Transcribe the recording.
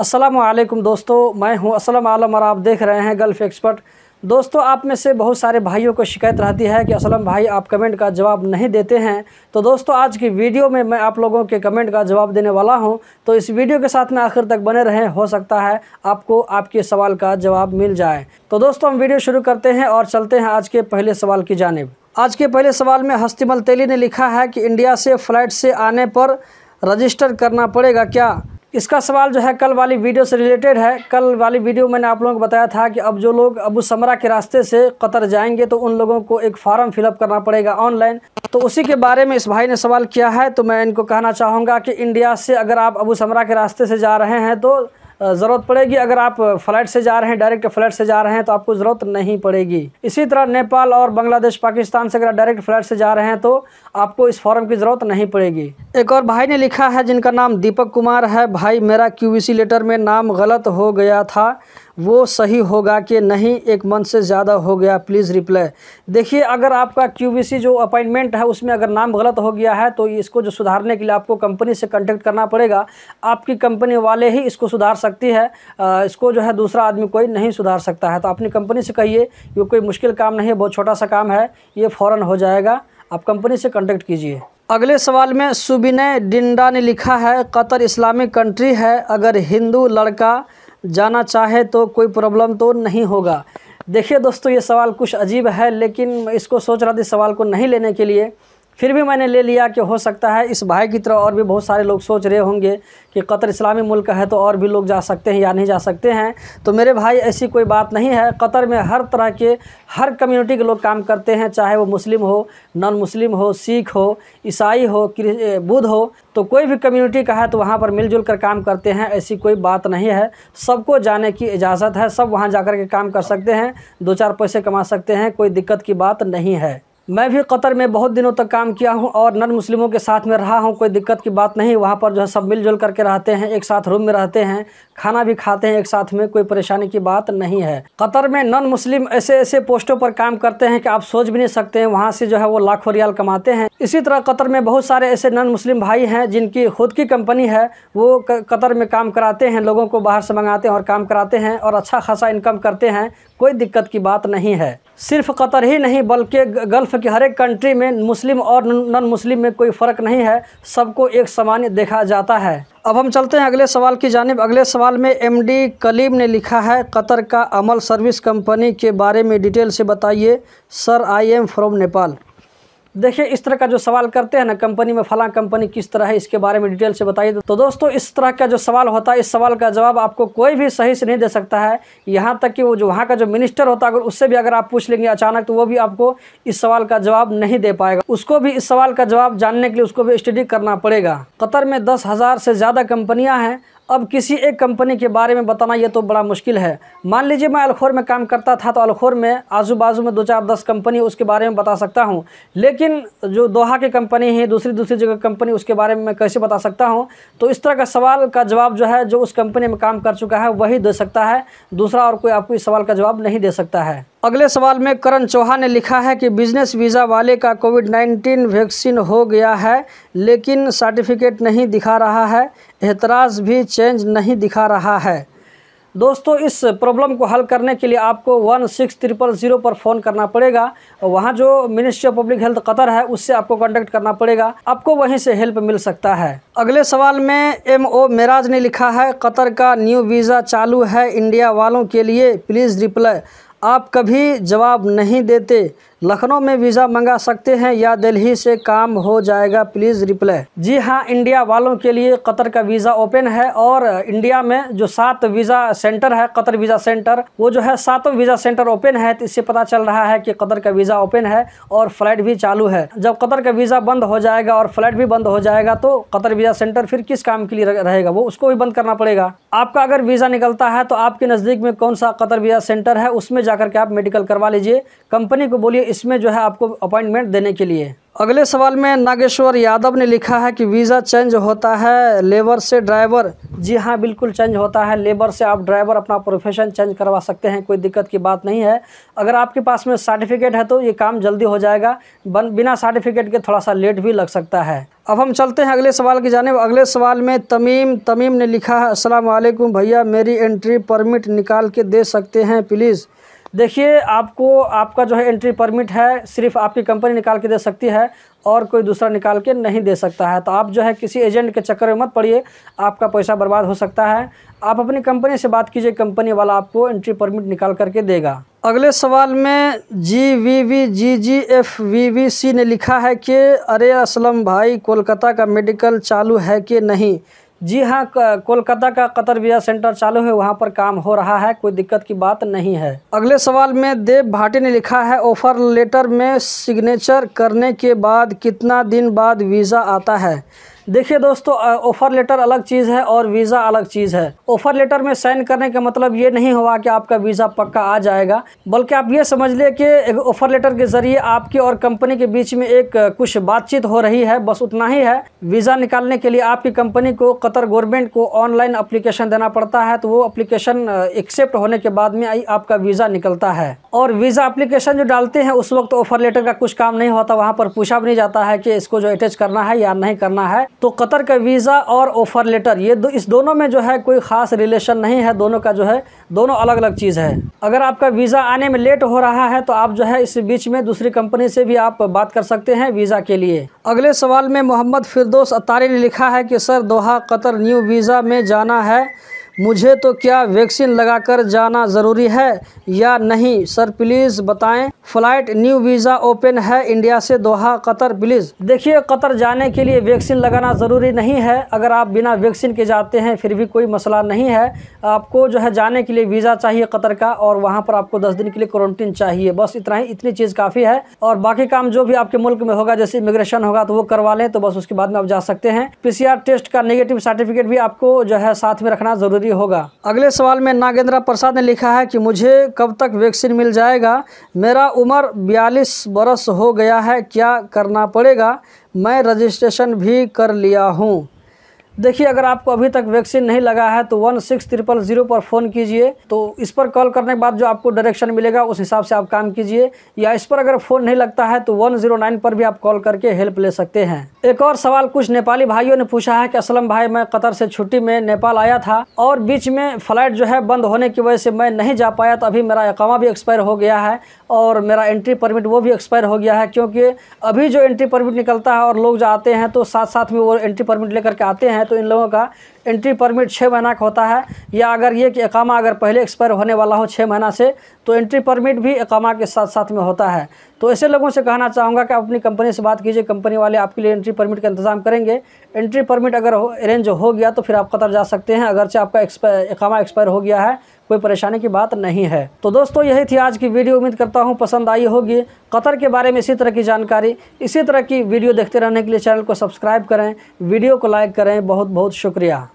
असलम दोस्तों मैं हूं असलम आलम और आप देख रहे हैं गल्फ़ एक्सपर्ट दोस्तों आप में से बहुत सारे भाइयों को शिकायत रहती है कि असलम भाई आप कमेंट का जवाब नहीं देते हैं तो दोस्तों आज की वीडियो में मैं आप लोगों के कमेंट का जवाब देने वाला हूं तो इस वीडियो के साथ में आखिर तक बने रहें हो सकता है आपको आपके सवाल का जवाब मिल जाए तो दोस्तों हम वीडियो शुरू करते हैं और चलते हैं आज के पहले सवाल की जानब आज के पहले सवाल में हस्तिमल तेली ने लिखा है कि इंडिया से फ़्लाइट से आने पर रजिस्टर करना पड़ेगा क्या इसका सवाल जो है कल वाली वीडियो से रिलेटेड है कल वाली वीडियो मैंने आप लोगों को बताया था कि अब जो लोग अबू समरा के रास्ते से कतर जाएंगे तो उन लोगों को एक फॉर्म फिलअप करना पड़ेगा ऑनलाइन तो उसी के बारे में इस भाई ने सवाल किया है तो मैं इनको कहना चाहूँगा कि इंडिया से अगर आप अबू समरा के रास्ते से जा रहे हैं तो ज़रूरत पड़ेगी अगर आप फ़्लाइट से जा रहे हैं डायरेक्ट फ़्लाइट से जा रहे हैं तो आपको ज़रूरत नहीं पड़ेगी इसी तरह नेपाल और बांग्लादेश पाकिस्तान से अगर डायरेक्ट फ़्लाइट से जा रहे हैं तो आपको इस फॉर्म की ज़रूरत नहीं पड़ेगी एक और भाई ने लिखा है जिनका नाम दीपक कुमार है भाई मेरा क्यू लेटर में नाम गलत हो गया था वो सही होगा कि नहीं एक मंथ से ज़्यादा हो गया प्लीज़ रिप्लाई देखिए अगर आपका क्यू जो अपॉइंटमेंट है उसमें अगर नाम गलत हो गया है तो इसको जो सुधारने के लिए आपको कंपनी से कॉन्टेक्ट करना पड़ेगा आपकी कंपनी वाले ही इसको सुधार सकती है इसको जो है दूसरा आदमी कोई नहीं सुधार सकता है तो अपनी कंपनी से कहिए ये कोई मुश्किल काम नहीं है बहुत छोटा सा काम है ये फ़ौर हो जाएगा आप कंपनी से कॉन्टेक्ट कीजिए अगले सवाल में सुबिनय डिंडा ने लिखा है कतर इस्लामिक कंट्री है अगर हिंदू लड़का जाना चाहे तो कोई प्रॉब्लम तो नहीं होगा देखिए दोस्तों ये सवाल कुछ अजीब है लेकिन इसको सोच रहा था इस सवाल को नहीं लेने के लिए फिर भी मैंने ले लिया कि हो सकता है इस भाई की तरह और भी बहुत सारे लोग सोच रहे होंगे कि कतर इस्लामी मुल्क है तो और भी लोग जा सकते हैं या नहीं जा सकते हैं तो मेरे भाई ऐसी कोई बात नहीं है कतर में हर तरह के हर कम्युनिटी के लोग काम करते हैं चाहे वो मुस्लिम हो नॉन मुस्लिम हो सिख हो ईसाई हो बुद्ध हो तो कोई भी कम्युनिटी का है तो वहाँ पर मिलजुल कर काम करते हैं ऐसी कोई बात नहीं है सबको जाने की इजाज़त है सब वहाँ जा कर के काम कर सकते हैं दो चार पैसे कमा सकते हैं कोई दिक्कत की बात नहीं है मैं भी कतर में बहुत दिनों तक काम किया हूं और नन मुस्लिमों के साथ में रहा हूं कोई दिक्कत की बात नहीं वहां पर जो है सब मिलजुल करके रहते हैं एक साथ रूम में रहते हैं खाना भी खाते हैं एक साथ में कोई परेशानी की बात नहीं है कतर में नॉन मुस्लिम ऐसे ऐसे पोस्टों पर काम करते हैं कि आप सोच भी नहीं सकते हैं वहाँ से जो है वो लाखों रियाल कमाते हैं इसी तरह कतर में बहुत सारे ऐसे नॉन मुस्लिम भाई हैं जिनकी खुद की कंपनी है वो कतर में काम कराते हैं लोगों को बाहर से मंगाते हैं और काम कराते हैं और अच्छा खासा इनकम करते हैं कोई दिक्कत की बात नहीं है सिर्फ कतर ही नहीं बल्कि गल्फ़ की हर एक कंट्री में मुस्लिम और नॉन मुस्लिम में कोई फ़र्क नहीं है सबको एक सामान्य देखा जाता है अब हम चलते हैं अगले सवाल की जानब अगले सवाल में एमडी कलीम ने लिखा है कतर का अमल सर्विस कंपनी के बारे में डिटेल से बताइए sir I am from Nepal देखिए इस तरह का जो सवाल करते हैं ना कंपनी में फला कंपनी किस तरह है इसके बारे में डिटेल से बताइए तो दोस्तों इस तरह का जो सवाल होता है इस सवाल का जवाब आपको कोई भी सही से नहीं दे सकता है यहाँ तक कि वो जो वहाँ का जो मिनिस्टर होता है अगर उससे भी अगर आप पूछ लेंगे अचानक तो वो भी आपको इस सवाल का जवाब नहीं दे पाएगा उसको भी इस सवाल का जवाब जानने के लिए उसको भी स्टडी करना पड़ेगा कतर में दस से ज़्यादा कंपनियाँ हैं अब किसी एक कंपनी के बारे में बताना ये तो बड़ा मुश्किल है मान लीजिए मैं अलखोर में काम करता था तो अलखोर में आजू बाजू में दो चार दस कंपनी उसके बारे में बता सकता हूँ लेकिन जो दोहा की कंपनी है दूसरी दूसरी जगह कंपनी उसके बारे में मैं कैसे बता सकता हूँ तो इस तरह का सवाल का जवाब जो है जो उस कंपनी में काम कर चुका है वही दे सकता है दूसरा और कोई आपको इस सवाल का जवाब नहीं दे सकता है अगले सवाल में करण चौहान ने लिखा है कि बिजनेस वीज़ा वाले का कोविड 19 वैक्सीन हो गया है लेकिन सर्टिफिकेट नहीं दिखा रहा है एतराज़ भी चेंज नहीं दिखा रहा है दोस्तों इस प्रॉब्लम को हल करने के लिए आपको वन सिक्स ट्रिपल ज़ीरो पर फ़ोन करना पड़ेगा वहाँ जो ministry of public health Qatar है उससे आपको कांटेक्ट करना पड़ेगा आपको वहीं से हेल्प मिल सकता है अगले सवाल में एम ओ मेराज ने लिखा है कतर का न्यू वीज़ा चालू है इंडिया वालों के लिए प्लीज़ रिप्लाई आप कभी जवाब नहीं देते लखनऊ में वीज़ा मंगा सकते हैं या दिल्ली से काम हो जाएगा प्लीज़ रिप्लाई जी हाँ इंडिया वालों के लिए कतर का वीज़ा ओपन है और इंडिया में जो सात वीज़ा सेंटर है कतर वीज़ा सेंटर वो जो है सातों वीज़ा सेंटर ओपन है तो इससे पता चल रहा है कि कतर का वीज़ा ओपन है और फ्लाइट भी चालू है जब कतर का वीज़ा बंद हो जाएगा और फ्लाइट भी बंद हो जाएगा तो कतर वीज़ा सेंटर फिर किस काम के लिए रहेगा वो उसको भी बंद करना पड़ेगा आपका अगर वीज़ा निकलता है तो आपके नज़दीक में कौन सा कतर वीज़ा सेंटर है उसमें जाकर के आप मेडिकल करवा लीजिए कंपनी को बोलिए इसमें जो है आपको अपॉइंटमेंट देने के लिए अगले सवाल में नागेश्वर यादव ने लिखा है कि वीज़ा चेंज होता है लेबर से ड्राइवर जी हाँ बिल्कुल चेंज होता है लेबर से आप ड्राइवर अपना प्रोफेशन चेंज करवा सकते हैं कोई दिक्कत की बात नहीं है अगर आपके पास में सर्टिफिकेट है तो ये काम जल्दी हो जाएगा बन बिना सर्टिफिकेट के थोड़ा सा लेट भी लग सकता है अब हम चलते हैं अगले सवाल की जानेब अगले सवाल में तमीम तमीम ने लिखा है असलम भैया मेरी एंट्री परमिट निकाल के दे सकते हैं प्लीज़ देखिए आपको आपका जो है एंट्री परमिट है सिर्फ आपकी कंपनी निकाल के दे सकती है और कोई दूसरा निकाल के नहीं दे सकता है तो आप जो है किसी एजेंट के चक्कर में मत पड़िए आपका पैसा बर्बाद हो सकता है आप अपनी कंपनी से बात कीजिए कंपनी वाला आपको एंट्री परमिट निकाल करके देगा अगले सवाल में G V V G G F V V C ने लिखा है कि अरे असलम भाई कोलकाता का मेडिकल चालू है कि नहीं जी हाँ कोलकाता का कतर वीज़ा सेंटर चालू है वहाँ पर काम हो रहा है कोई दिक्कत की बात नहीं है अगले सवाल में देव भाटी ने लिखा है ऑफर लेटर में सिग्नेचर करने के बाद कितना दिन बाद वीज़ा आता है देखिए दोस्तों ऑफ़र लेटर अलग चीज़ है और वीज़ा अलग चीज़ है ऑफ़र लेटर में साइन करने का मतलब ये नहीं हुआ कि आपका वीज़ा पक्का आ जाएगा बल्कि आप ये समझ लिए कि ऑफ़र लेटर के ज़रिए आपके और कंपनी के बीच में एक कुछ बातचीत हो रही है बस उतना ही है वीज़ा निकालने के लिए आपकी कंपनी को कतर गवर्नमेंट को ऑनलाइन अप्लीकेशन देना पड़ता है तो वो अप्लीकेशन एक्सेप्ट होने के बाद में आपका वीज़ा निकलता है और वीज़ा अप्लीकेशन जो डालते हैं उस वक्त ऑफ़र लेटर का कुछ काम नहीं होता वहाँ पर पूछा भी नहीं जाता है कि इसको जो अटैच करना है या नहीं करना है तो कतर का वीज़ा और ऑफ़र लेटर ये दो इस दोनों में जो है कोई ख़ास रिलेशन नहीं है दोनों का जो है दोनों अलग अलग चीज़ है अगर आपका वीज़ा आने में लेट हो रहा है तो आप जो है इस बीच में दूसरी कंपनी से भी आप बात कर सकते हैं वीज़ा के लिए अगले सवाल में मोहम्मद फिरदोस अतारी ने लिखा है कि sir Doha Qatar new visa में जाना है मुझे तो क्या वैक्सीन लगाकर जाना ज़रूरी है या नहीं सर प्लीज़ बताएं फ़्लाइट न्यू वीज़ा ओपन है इंडिया से दोहा कतर प्लीज़ देखिए कतर जाने के लिए वैक्सीन लगाना ज़रूरी नहीं है अगर आप बिना वैक्सीन के जाते हैं फिर भी कोई मसला नहीं है आपको जो है जाने के लिए वीज़ा चाहिए कतर का और वहाँ पर आपको दस दिन के लिए क्वारंटीन चाहिए बस इतना ही इतनी चीज़ काफ़ी है और बाकी काम जो भी आपके मुल्क में होगा जैसे इमिग्रेशन होगा तो वो करवा लें तो बस उसके बाद में आप जा सकते हैं पी टेस्ट का नेगेटिव सर्टिफिकेट भी आपको जो है साथ में रखना ज़रूरी जरूरी होगा अगले सवाल में नागेंद्र प्रसाद ने लिखा है कि मुझे कब तक वैक्सीन मिल जाएगा मेरा उम्र बयालीस बरस हो गया है क्या करना पड़ेगा मैं रजिस्ट्रेशन भी कर लिया हूँ देखिए अगर आपको अभी तक वैक्सीन नहीं लगा है तो वन सिक्स ट्रिपल जीरो पर फ़ोन कीजिए तो इस पर कॉल करने के बाद जो आपको डायरेक्शन मिलेगा उस हिसाब से आप काम कीजिए या इस पर अगर फ़ोन नहीं लगता है तो वन जीरो नाइन पर भी आप कॉल करके हेल्प ले सकते हैं एक और सवाल कुछ नेपाली भाइयों ने पूछा है कि असलम भाई मैं कतर से छुट्टी में नेपाल आया था और बीच में फ़्लाइट जो है बंद होने की वजह से मैं नहीं जा पाया तो अभी मेरा अकामा भी एक्सपायर हो गया है और मेरा एंट्री परमिट वो भी एक्सपायर हो गया है क्योंकि अभी जो एंट्री परमिट निकलता है और लोग जो आते हैं तो साथ साथ में वो एंट्री परमिट लेकर के आते हैं तो इन लोगों का एंट्री परमिट छः महीना का होता है या अगर ये कि एकामा अगर पहले एक्सपायर होने वाला हो छः महीना से तो एंट्री परमिट भी एकामा के साथ साथ में होता है तो ऐसे लोगों से कहना चाहूँगा कि आप अपनी कंपनी से बात कीजिए कंपनी वाले आपके लिए एंट्री परमिट का इंतजाम करेंगे एंट्री परमिट अगर अरेंज हो, हो गया तो फिर आप कतर जा सकते हैं अगरचे आपका एक्सपायर एक्सपायर हो गया है कोई परेशानी की बात नहीं है तो दोस्तों यही थी आज की वीडियो उम्मीद करता हूँ पसंद आई होगी कतर के बारे में इसी तरह की जानकारी इसी तरह की वीडियो देखते रहने के लिए चैनल को सब्सक्राइब करें वीडियो को लाइक करें बहुत बहुत शुक्रिया